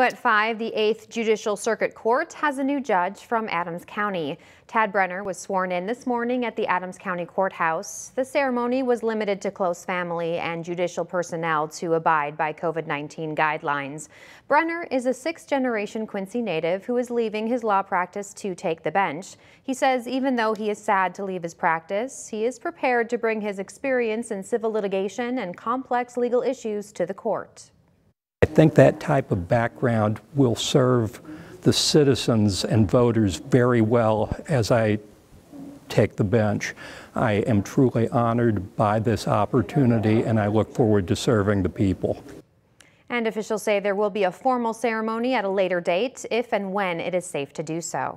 At 5, the 8th Judicial Circuit Court has a new judge from Adams County. Tad Brenner was sworn in this morning at the Adams County Courthouse. The ceremony was limited to close family and judicial personnel to abide by COVID-19 guidelines. Brenner is a sixth-generation Quincy native who is leaving his law practice to take the bench. He says even though he is sad to leave his practice, he is prepared to bring his experience in civil litigation and complex legal issues to the court. I think that type of background will serve the citizens and voters very well as I take the bench. I am truly honored by this opportunity and I look forward to serving the people. And officials say there will be a formal ceremony at a later date if and when it is safe to do so.